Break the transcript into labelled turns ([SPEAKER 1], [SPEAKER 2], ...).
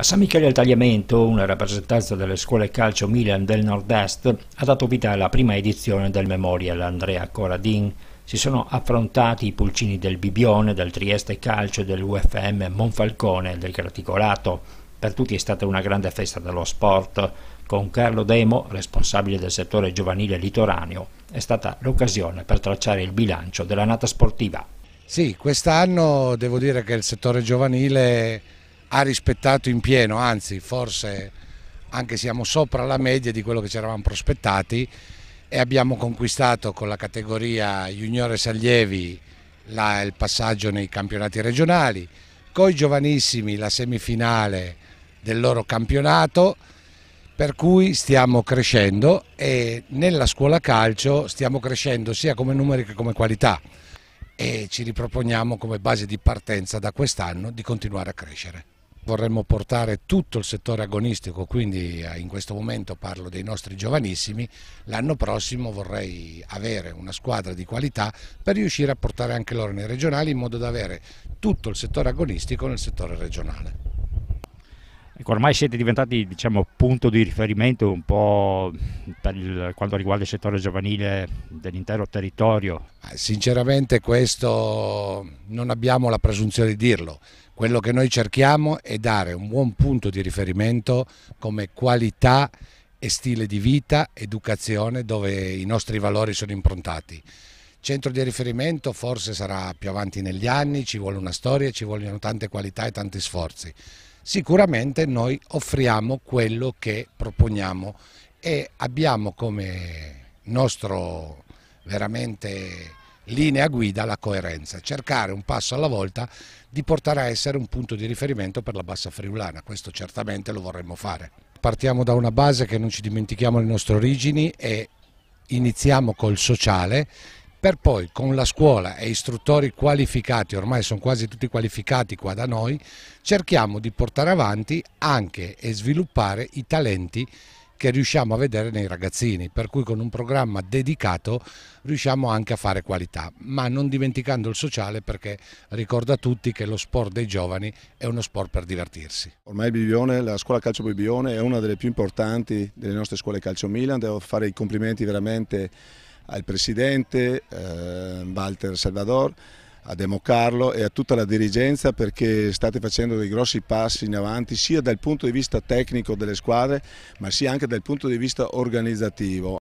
[SPEAKER 1] A San Michele al Tagliamento, una rappresentanza delle scuole calcio Milan del Nord-Est, ha dato vita alla prima edizione del Memorial Andrea Coradin. Si sono affrontati i pulcini del Bibione, del Trieste Calcio, e dell'UFM Monfalcone del Graticolato. Per tutti è stata una grande festa dello sport. Con Carlo Demo, responsabile del settore giovanile litoraneo, è stata l'occasione per tracciare il bilancio della nata sportiva.
[SPEAKER 2] Sì, quest'anno devo dire che il settore giovanile ha rispettato in pieno, anzi forse anche siamo sopra la media di quello che ci eravamo prospettati e abbiamo conquistato con la categoria juniores allievi la, il passaggio nei campionati regionali, con i giovanissimi la semifinale del loro campionato, per cui stiamo crescendo e nella scuola calcio stiamo crescendo sia come numeri che come qualità e ci riproponiamo come base di partenza da quest'anno di continuare a crescere vorremmo portare tutto il settore agonistico, quindi eh, in questo momento parlo dei nostri giovanissimi, l'anno prossimo vorrei avere una squadra di qualità per riuscire a portare anche loro nei regionali in modo da avere tutto il settore agonistico nel settore regionale.
[SPEAKER 1] Ecco, ormai siete diventati diciamo, punto di riferimento un po' per il,
[SPEAKER 2] quanto riguarda il settore giovanile dell'intero territorio? Ah, sinceramente questo non abbiamo la presunzione di dirlo, quello che noi cerchiamo è dare un buon punto di riferimento come qualità e stile di vita, educazione dove i nostri valori sono improntati. Centro di riferimento forse sarà più avanti negli anni, ci vuole una storia, ci vogliono tante qualità e tanti sforzi sicuramente noi offriamo quello che proponiamo e abbiamo come nostro veramente linea guida la coerenza, cercare un passo alla volta di portare a essere un punto di riferimento per la bassa friulana, questo certamente lo vorremmo fare. Partiamo da una base che non ci dimentichiamo le nostre origini e iniziamo col sociale per poi con la scuola e istruttori qualificati, ormai sono quasi tutti qualificati qua da noi, cerchiamo di portare avanti anche e sviluppare i talenti che riusciamo a vedere nei ragazzini, per cui con un programma dedicato riusciamo anche a fare qualità, ma non dimenticando il sociale perché ricorda a tutti che lo sport dei giovani è uno sport per divertirsi.
[SPEAKER 3] Ormai Bibione, la scuola calcio Bibione è una delle più importanti delle nostre scuole calcio Milan, devo fare i complimenti veramente al Presidente eh, Walter Salvador, a Demo Carlo e a tutta la dirigenza perché state facendo dei grossi passi in avanti sia dal punto di vista tecnico delle squadre ma sia anche dal punto di vista organizzativo.